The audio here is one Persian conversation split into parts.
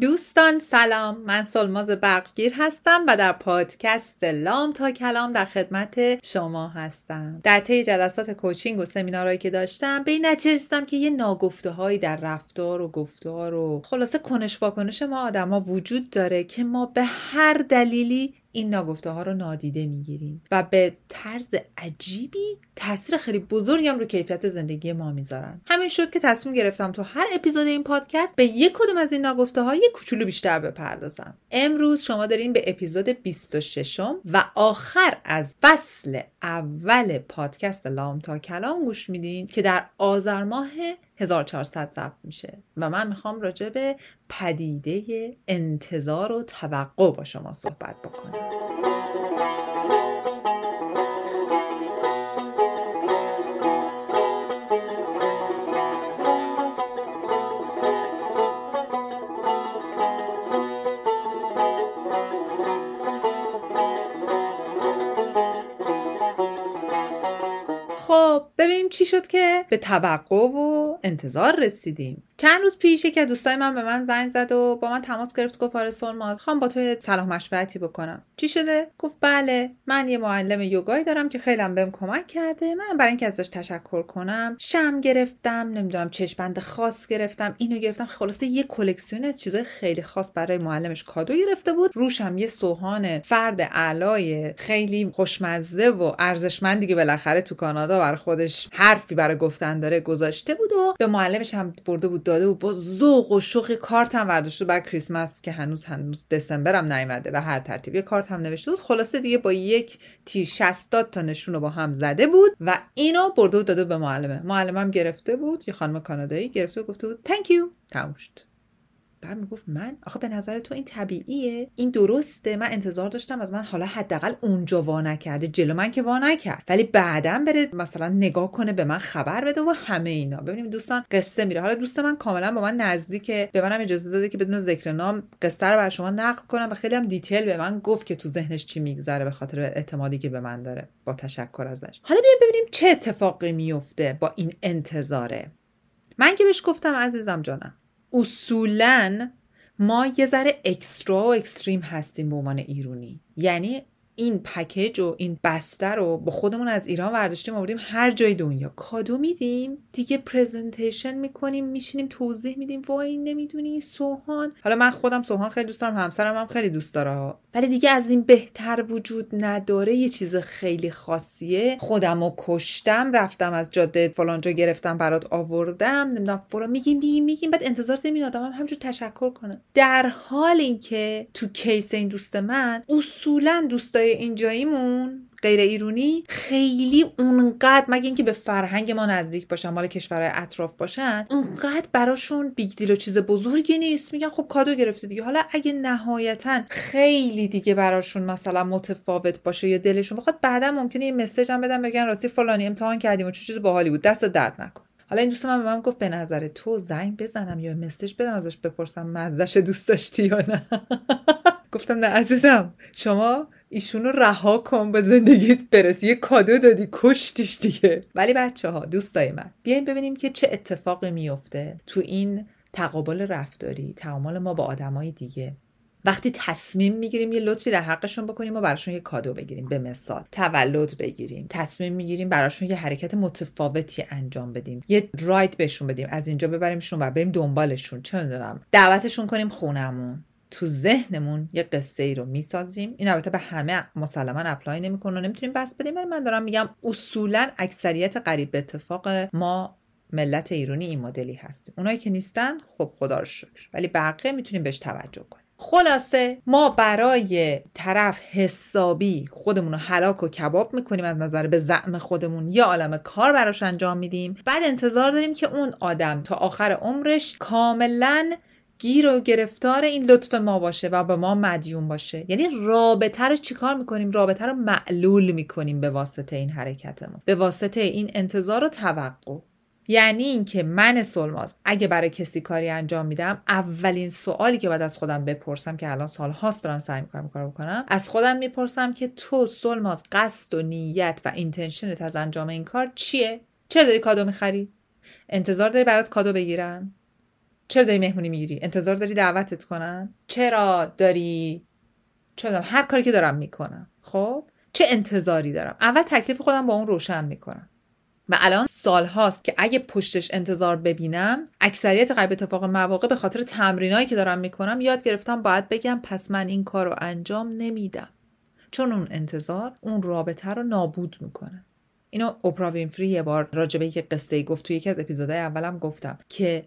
دوستان سلام من سلماز برقگیر هستم و در پادکست لام تا کلام در خدمت شما هستم در طی جلسات کوچینگ و سمینارهایی که داشتم به این نتیجه رسیدم که یه ناگفته هایی در رفتار و گفتار و خلاصه کنش واکنش ما آدما وجود داره که ما به هر دلیلی این ناگفته ها رو نادیده میگیریم و به طرز عجیبی تاثیر خیلی بزرگی هم رو کیفیت زندگی ما میذارن همین شد که تصمیم گرفتم تو هر اپیزود این پادکست به یک کدوم از این ناگفته ها یک کوچولو بیشتر بپردازم امروز شما دارین به اپیزود 26 و آخر از فصل اول پادکست لام تا کلام گوش میدین که در آذر ماه 1400 ضبط میشه و من میخوام راجع به پدیده انتظار و توقع با شما صحبت بکنم خب ببینیم چی شد که به توقع و انتظار رسیدیم چند روز پیش یکی از دوستای من به من زنگ زد و با من تماس گرفت گفت آره سلماز خوام با تو صلاح مشورتی بکنم چی شده گفت بله من یه معلم یوگایی دارم که خیلی بهم کمک کرده منم برای اینکه ازش تشکر کنم شم گرفتم نمیدونم چشمند خاص گرفتم اینو گرفتم خلاصه یه کلکسیون از چیزای خیلی خاص برای معلمش کادو گرفته بود روشم یه سوهان فرد علای خیلی خوشمزه و ارزشمندی که بالاخره تو کانادا بر خودش حرفی برای گفتن داره گذاشته بود و به معلمش هم برده بود داده بود با ذوق و شوخی کارت هم برداشته بر کریسمس که هنوز هنوز هم نیومده و هر ترتیب یه کارت هم نوشته بود خلاصه دیگه با یک تیر 60 تا نشون رو با هم زده بود و اینو برده و داده به معلمه معلمم گرفته بود یه خانم کانادایی گرفته و گفته بود تانکیو تموم شد بعد میگفت من آخه به نظر تو این طبیعیه این درسته من انتظار داشتم از من حالا حداقل اونجا وا نکرده جلو من که وا نکرد ولی بعدا بره مثلا نگاه کنه به من خبر بده و همه اینا ببینیم دوستان قصه میره حالا دوست من کاملا با من نزدیکه به منم اجازه داده که بدون ذکر نام قصه رو بر شما نقل کنم و خیلی هم دیتیل به من گفت که تو ذهنش چی میگذره به خاطر اعتمادی که به من داره با تشکر ازش حالا بیا ببینیم چه اتفاقی میفته با این انتظاره من که بهش گفتم عزیزم جانم اصولا ما یه ذره اکسترا و اکستریم هستیم به عنوان ایرونی یعنی این پکیج و این بسته رو با خودمون از ایران ورداشتیم آوردیم هر جای دنیا کادو میدیم دیگه پرزنتیشن میکنیم میشینیم توضیح میدیم وای نمیدونی سوهان حالا من خودم سوهان خیلی دوست دارم همسرم هم خیلی دوست داره ولی دیگه از این بهتر وجود نداره یه چیز خیلی خاصیه خودم رو کشتم رفتم از جاده فلانجا گرفتم برات آوردم نمیدونم فلان میگیم میگیم میگیم بعد انتظار داریم آدم هم تشکر کنه در حال اینکه تو کیس این دوست من اصولا دوستای اینجاییمون غیر ایرونی خیلی اونقدر مگه اینکه به فرهنگ ما نزدیک باشن مال کشورهای اطراف باشن اونقدر براشون بیگ و چیز بزرگی نیست میگن خب کادو گرفته دیگه حالا اگه نهایتا خیلی دیگه براشون مثلا متفاوت باشه یا دلشون بخواد بعدا ممکنه یه مسیج هم بدن بگن راستی فلانی امتحان کردیم و چه چیز باحالی بود دست درد نکن حالا این دوست من به من گفت به نظر تو زنگ بزنم یا مسج بدم ازش بپرسم مزدش دوست داشتی یا نه گفتم نه عزیزم شما رو رها کن به زندگیت برسی یه کادو دادی کشتیش دیگه ولی بچه ها دوستای من بیاین ببینیم که چه اتفاقی میفته تو این تقابل رفتاری تعامل ما با آدمای دیگه وقتی تصمیم میگیریم یه لطفی در حقشون بکنیم و براشون یه کادو بگیریم به مثال تولد بگیریم تصمیم میگیریم براشون یه حرکت متفاوتی انجام بدیم یه رایت بهشون بدیم از اینجا ببریمشون و بریم دنبالشون چه میدونم دعوتشون کنیم خونمون تو ذهنمون یه قصه ای رو میسازیم این البته به همه مسلما اپلای نمیکنه و نمیتونیم بس بدیم ولی من دارم میگم اصولا اکثریت قریب به اتفاق ما ملت ایرانی این مدلی هستیم اونایی که نیستن خب خدا رو شکر ولی بقیه میتونیم بهش توجه کنیم خلاصه ما برای طرف حسابی خودمون رو حلاک و کباب میکنیم از نظر به زعم خودمون یا عالم کار براش انجام میدیم بعد انتظار داریم که اون آدم تا آخر عمرش کاملا گیر و گرفتار این لطف ما باشه و به ما مدیون باشه یعنی رابطه رو چیکار میکنیم رابطه رو معلول میکنیم به واسطه این ما به واسطه این انتظار و توقع یعنی اینکه من سلماز اگه برای کسی کاری انجام میدم اولین سوالی که باید از خودم بپرسم که الان سال هاست دارم سعی میکنم کار بکنم از خودم میپرسم که تو سلماز قصد و نیت و اینتنشنت از انجام این کار چیه چه داری کادو میخری انتظار داری برات کادو بگیرن چرا داری مهمونی میگیری انتظار داری دعوتت کنن چرا داری چرا هر کاری که دارم میکنم خب چه انتظاری دارم اول تکلیف خودم با اون روشن میکنم و الان سال هاست که اگه پشتش انتظار ببینم اکثریت غیب اتفاق مواقع به خاطر تمرینایی که دارم میکنم یاد گرفتم باید بگم پس من این کار رو انجام نمیدم چون اون انتظار اون رابطه رو نابود میکنه اینو اوپرا وینفری یه بار راجبه که قصه گفت توی یکی از اپیزودهای اولم گفتم که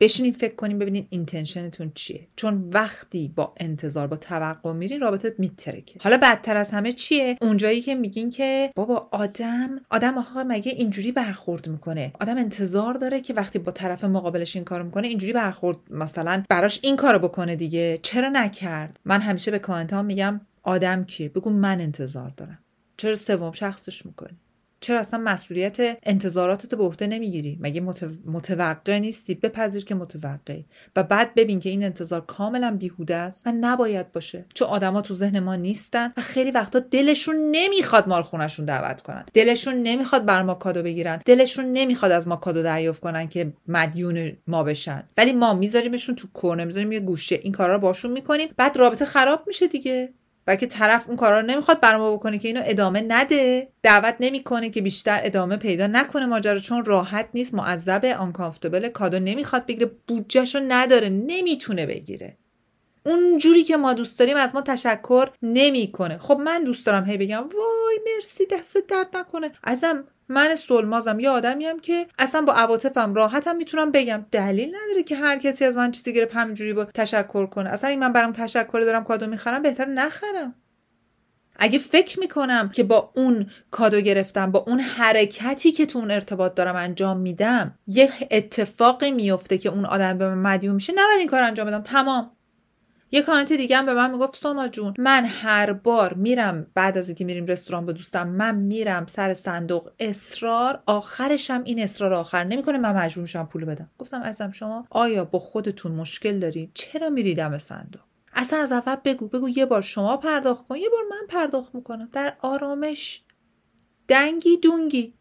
بشینین فکر کنین ببینین اینتنشنتون چیه چون وقتی با انتظار با توقع میرین رابطه میترکه حالا بدتر از همه چیه اونجایی که میگین که بابا آدم آدم آخه مگه اینجوری برخورد میکنه آدم انتظار داره که وقتی با طرف مقابلش این کارو میکنه اینجوری برخورد مثلا براش این کارو بکنه دیگه چرا نکرد من همیشه به کلاینت ها میگم آدم کیه بگو من انتظار دارم چرا سوم شخصش میکنی چرا اصلا مسئولیت انتظاراتت به عهده نمیگیری مگه متوقع نیستی بپذیر که متوقعی و بعد ببین که این انتظار کاملا بیهوده است و نباید باشه چون آدما تو ذهن ما نیستن و خیلی وقتا دلشون نمیخواد ما خونشون دعوت کنن دلشون نمیخواد بر ما کادو بگیرن دلشون نمیخواد از ما کادو دریافت کنن که مدیون ما بشن ولی ما میذاریمشون تو کرنه میذاریم یه گوشه این کارا رو باشون میکنیم بعد رابطه خراب میشه دیگه بلکه طرف اون کارا رو نمیخواد بر ما بکنه که اینو ادامه نده دعوت نمیکنه که بیشتر ادامه پیدا نکنه ماجرا چون راحت نیست معذب آنکامفتبل کادو نمیخواد بگیره بودجهشو نداره نمیتونه بگیره اون جوری که ما دوست داریم از ما تشکر نمیکنه خب من دوست دارم هی بگم وای مرسی دست درد نکنه ازم من سلمازم یه آدمیم که اصلا با عواطفم راحتم میتونم بگم دلیل نداره که هر کسی از من چیزی گرفت همینجوری با تشکر کنه اصلا این من برام تشکر دارم کادو میخرم بهتر نخرم اگه فکر میکنم که با اون کادو گرفتم با اون حرکتی که تو اون ارتباط دارم انجام میدم یه اتفاقی میفته که اون آدم به من مدیون میشه نباید این کار انجام بدم تمام یه کانت دیگه هم به من میگفت سوما جون من هر بار میرم بعد از اینکه میریم رستوران با دوستم من میرم سر صندوق اصرار آخرشم این اصرار آخر نمیکنه من مجبور میشم پول بدم گفتم ازم شما آیا با خودتون مشکل دارین چرا میریدم صندوق اصلا از اول بگو بگو یه بار شما پرداخت کن یه بار من پرداخت میکنم در آرامش دنگی دونگی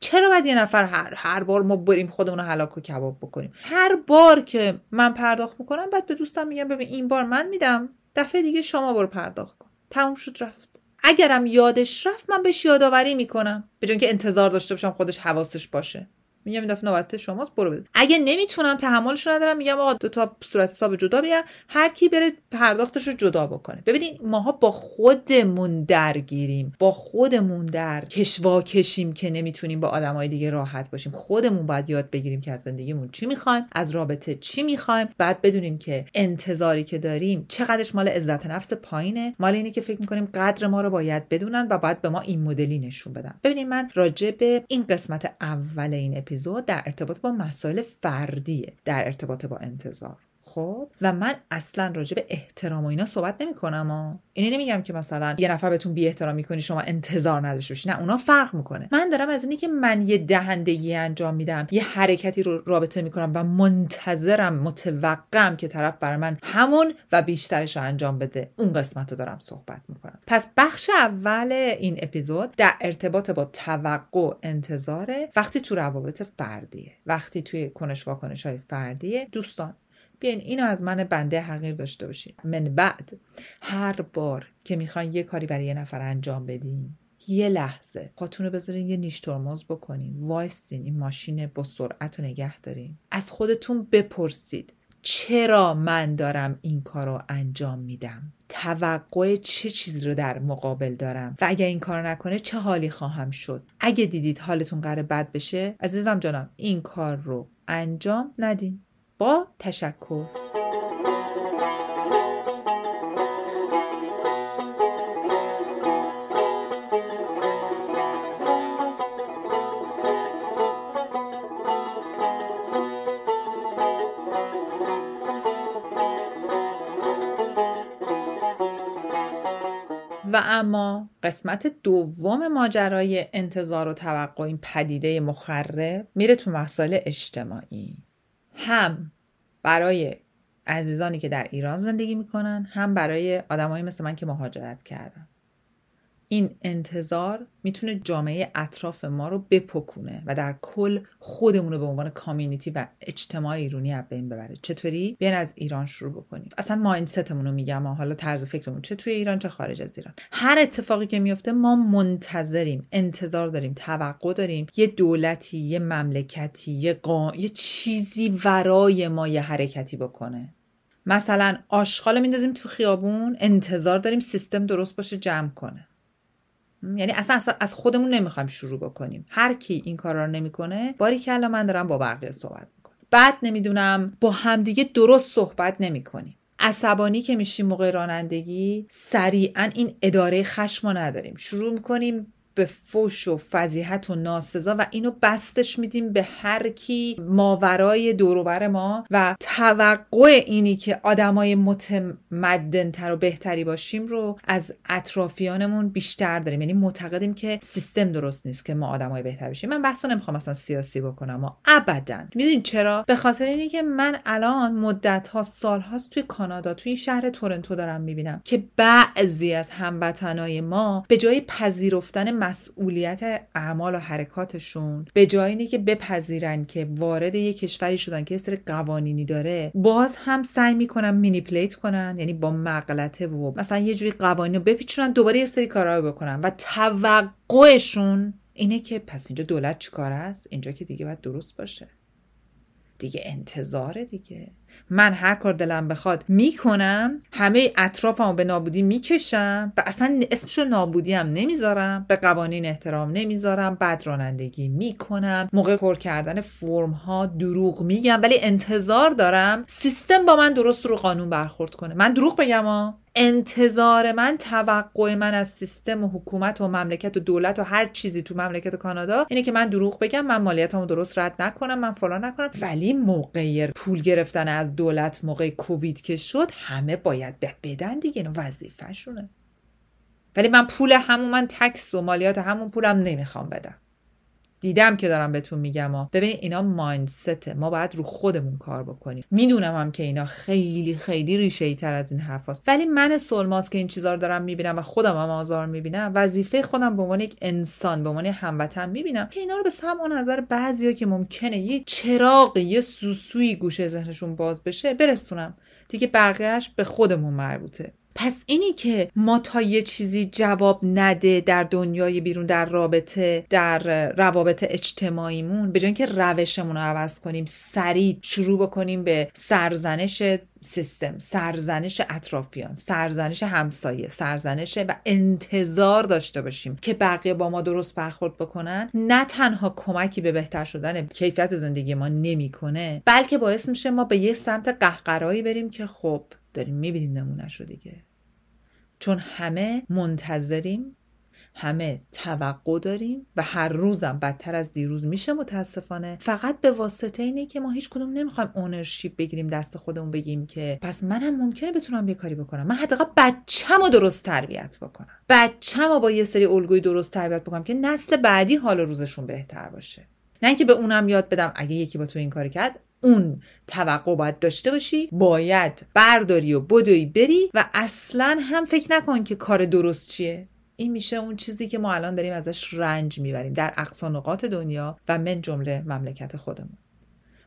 چرا باید یه نفر هر, بار ما بریم خودمون رو و کباب بکنیم هر بار که من پرداخت میکنم بعد به دوستم میگم ببین این بار من میدم دفعه دیگه شما برو پرداخت کن تموم شد رفت اگرم یادش رفت من بهش یادآوری میکنم به که انتظار داشته باشم خودش حواسش باشه میگم این دفعه نوبت شماست برو بده اگه نمیتونم تحملش ندارم میگم آقا دو تا صورت حساب جدا بیا هر کی بره پرداختش رو جدا بکنه ببینید ماها با خودمون درگیریم با خودمون در کشوا کشیم که نمیتونیم با آدمای دیگه راحت باشیم خودمون باید یاد بگیریم که از زندگیمون چی میخوایم از رابطه چی میخوایم بعد بدونیم که انتظاری که داریم چقدرش مال عزت نفس پایینه مال اینه که فکر میکنیم قدر ما رو باید بدونن و باید به ما این مدلی نشون بدن ببینید من راجع به این قسمت اول این اپیزود در ارتباط با مسائل فردیه در ارتباط با انتظار خب و من اصلا راجع به احترام و اینا صحبت نمیکنم ها اینه یعنی نمیگم که مثلا یه نفر بهتون بی احترامی کنی شما انتظار نداشته باشی نه اونا فرق میکنه من دارم از اینی که من یه دهندگی انجام میدم یه حرکتی رو رابطه میکنم و منتظرم متوقعم که طرف بر من همون و بیشترش رو انجام بده اون قسمت رو دارم صحبت میکنم پس بخش اول این اپیزود در ارتباط با توقع انتظاره وقتی تو روابط فردیه وقتی توی کنش واکنش های فردیه دوستان بیاین اینو از من بنده حقیر داشته باشین من بعد هر بار که میخواین یه کاری برای یه نفر انجام بدین یه لحظه پاتون رو بذارین یه نیش ترمز بکنین وایسین این ماشین با سرعت رو نگه دارین از خودتون بپرسید چرا من دارم این کار رو انجام میدم توقع چه چیز رو در مقابل دارم و اگر این کار نکنه چه حالی خواهم شد اگه دیدید حالتون قرار بد بشه عزیزم جانم این کار رو انجام ندین با تشکر قسمت دوم ماجرای انتظار و توقع این پدیده مخرب میره تو مسائل اجتماعی هم برای عزیزانی که در ایران زندگی میکنن هم برای آدمایی مثل من که مهاجرت کردن این انتظار میتونه جامعه اطراف ما رو بپکونه و در کل خودمون رو به عنوان کامیونیتی و اجتماع ایرانی از بین ببره چطوری بیان از ایران شروع بکنیم اصلا مایندستمون رو میگم حالا طرز فکرمون چه توی ایران چه خارج از ایران هر اتفاقی که میفته ما منتظریم انتظار داریم توقع داریم یه دولتی یه مملکتی یه, قا... یه چیزی ورای ما یه حرکتی بکنه مثلا آشغال میندازیم تو خیابون انتظار داریم سیستم درست باشه جمع کنه یعنی اصلا, از خودمون نمیخوایم شروع بکنیم هر کی این کارا رو نمیکنه باری کلا من دارم با بقیه صحبت میکنم بعد نمیدونم با همدیگه درست صحبت نمیکنیم عصبانی که میشیم موقع رانندگی سریعا این اداره خشم نداریم شروع میکنیم به فوش و فضیحت و ناسزا و اینو بستش میدیم به هر کی ماورای دوروبر ما و توقع اینی که آدمای متمدنتر و بهتری باشیم رو از اطرافیانمون بیشتر داریم یعنی معتقدیم که سیستم درست نیست که ما آدمای بهتر بشیم من بحثا نمیخوام اصلا سیاسی بکنم ما ابدا میدونین چرا به خاطر اینی که من الان مدت ها سال هاست توی کانادا توی این شهر تورنتو دارم میبینم که بعضی از هموطنای ما به جای پذیرفتن مسئولیت اعمال و حرکاتشون به جای اینه که بپذیرن که وارد یه کشوری شدن که سری قوانینی داره باز هم سعی میکنن پلیت کنن یعنی با مغلطه و مثلا یه جوری قوانینو رو بپیچونن دوباره یه سری کارا بکنن و توقعشون اینه که پس اینجا دولت چیکار است اینجا که دیگه باید درست باشه دیگه انتظاره دیگه من هر کار دلم بخواد میکنم همه اطرافمو به نابودی میکشم و اصلا اسمشو نابودی هم نمیذارم به قوانین احترام نمیذارم بد رانندگی میکنم موقع پر کردن فرم ها دروغ میگم ولی انتظار دارم سیستم با من درست رو قانون برخورد کنه من دروغ بگم ها انتظار من توقع من از سیستم و حکومت و مملکت و دولت و هر چیزی تو مملکت و کانادا اینه که من دروغ بگم من مالیاتمو درست رد نکنم من فلان نکنم ولی موقع پول گرفتن از دولت موقع کووید که شد همه باید بدن دیگه وظیفه وظیفهشونه ولی من پول همون من تکس و مالیات همون پولم نمیخوام بدم دیدم که دارم بهتون میگم ها ببینید اینا مایندست ما باید رو خودمون کار بکنیم میدونم هم که اینا خیلی خیلی ریشه ای تر از این حرفاست ولی من سلماس که این چیزا رو دارم میبینم و خودم هم آزار میبینم وظیفه خودم به عنوان یک انسان به عنوان هموطن میبینم که اینا رو به سمع نظر بعضیا که ممکنه یه چراغ یه سوسویی گوشه ذهنشون باز بشه برسونم دیگه بقیهش به خودمون مربوطه پس اینی که ما تا یه چیزی جواب نده در دنیای بیرون در رابطه در روابط اجتماعیمون به جای اینکه روشمون رو عوض کنیم سریع شروع بکنیم به سرزنش سیستم سرزنش اطرافیان سرزنش همسایه سرزنش و انتظار داشته باشیم که بقیه با ما درست برخورد بکنن نه تنها کمکی به بهتر شدن کیفیت زندگی ما نمیکنه بلکه باعث میشه ما به یه سمت قهقرایی بریم که خب داریم میبینیم نمونهش رو دیگه چون همه منتظریم همه توقع داریم و هر روزم بدتر از دیروز میشه متاسفانه فقط به واسطه اینه که ما هیچ کدوم نمیخوایم اونرشیپ بگیریم دست خودمون بگیم که پس منم ممکنه بتونم یه کاری بکنم من حداقل بچه‌مو درست تربیت بکنم بچه‌مو با یه سری الگوی درست تربیت بکنم که نسل بعدی حال روزشون بهتر باشه نه که به اونم یاد بدم اگه یکی با تو این کار کرد اون توقع باید داشته باشی باید برداری و بدوی بری و اصلا هم فکر نکن که کار درست چیه این میشه اون چیزی که ما الان داریم ازش رنج میبریم در اقصا نقاط دنیا و من جمله مملکت خودمون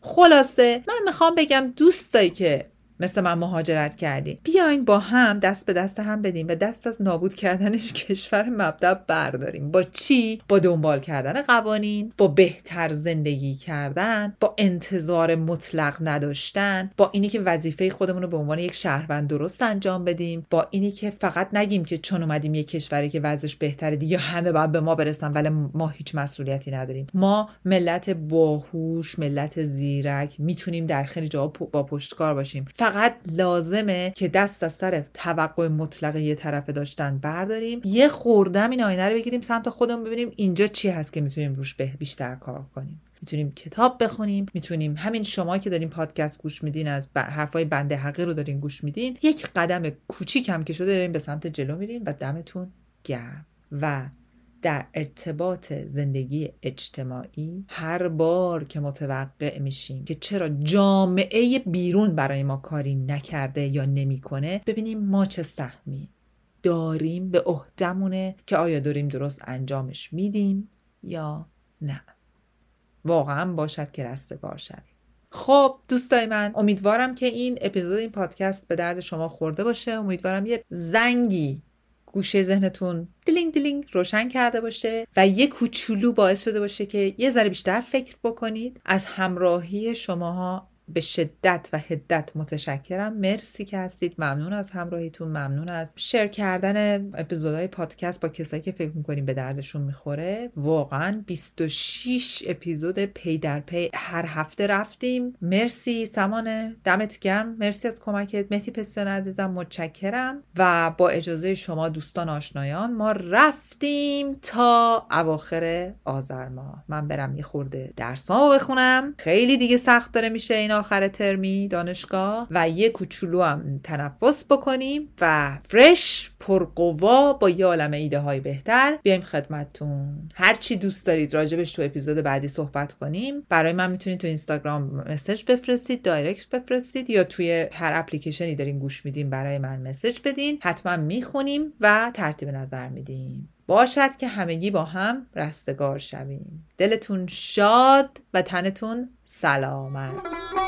خلاصه من میخوام بگم دوستایی که مثل من مهاجرت کردیم بیاین با هم دست به دست هم بدیم و دست از نابود کردنش کشور مبدا برداریم با چی با دنبال کردن قوانین با بهتر زندگی کردن با انتظار مطلق نداشتن با اینی که وظیفه خودمون رو به عنوان یک شهروند درست انجام بدیم با اینی که فقط نگیم که چون اومدیم یک کشوری که وضعش بهتره دیگه همه باید به ما برسن ولی ما هیچ مسئولیتی نداریم ما ملت باهوش ملت زیرک میتونیم در خیلی جا با پشتکار باشیم فقط لازمه که دست از سر توقع مطلقه یه طرف داشتن برداریم یه خوردم این آینه رو بگیریم سمت خودمون ببینیم اینجا چی هست که میتونیم روش به بیشتر کار کنیم میتونیم کتاب بخونیم میتونیم همین شما که دارین پادکست گوش میدین از ب... حرفای بنده حقی رو دارین گوش میدین یک قدم کوچیک هم که شده دارین به سمت جلو میرین و دمتون گرم و در ارتباط زندگی اجتماعی هر بار که متوقع میشیم که چرا جامعه بیرون برای ما کاری نکرده یا نمیکنه ببینیم ما چه سهمی داریم به عهدمونه که آیا داریم درست انجامش میدیم یا نه واقعا باشد که رستگار شویم خب دوستای من امیدوارم که این اپیزود این پادکست به درد شما خورده باشه امیدوارم یه زنگی گوشه ذهنتون دلینگ دلینگ روشن کرده باشه و یه کوچولو باعث شده باشه که یه ذره بیشتر فکر بکنید از همراهی شماها به شدت و هدت متشکرم مرسی که هستید ممنون از همراهیتون ممنون از شیر کردن اپیزودهای پادکست با کسایی که فکر میکنیم به دردشون میخوره واقعا 26 اپیزود پی در پی هر هفته رفتیم مرسی سمانه دمت گرم مرسی از کمکت مهتی پسیان عزیزم متشکرم و با اجازه شما دوستان آشنایان ما رفتیم تا اواخر آذر ماه من برم یه خورده درسامو بخونم خیلی دیگه سخت داره میشه اینا آخر ترمی دانشگاه و یه کوچولو هم تنفس بکنیم و فرش پرقوا با یه عالم ایده های بهتر بیایم خدمتتون هر چی دوست دارید راجبش تو اپیزود بعدی صحبت کنیم برای من میتونید تو اینستاگرام مسج بفرستید دایرکت بفرستید یا توی هر اپلیکیشنی دارین گوش میدین برای من مسج بدین حتما میخونیم و ترتیب نظر میدیم باشد که همگی با هم رستگار شویم دلتون شاد و تنتون سلامت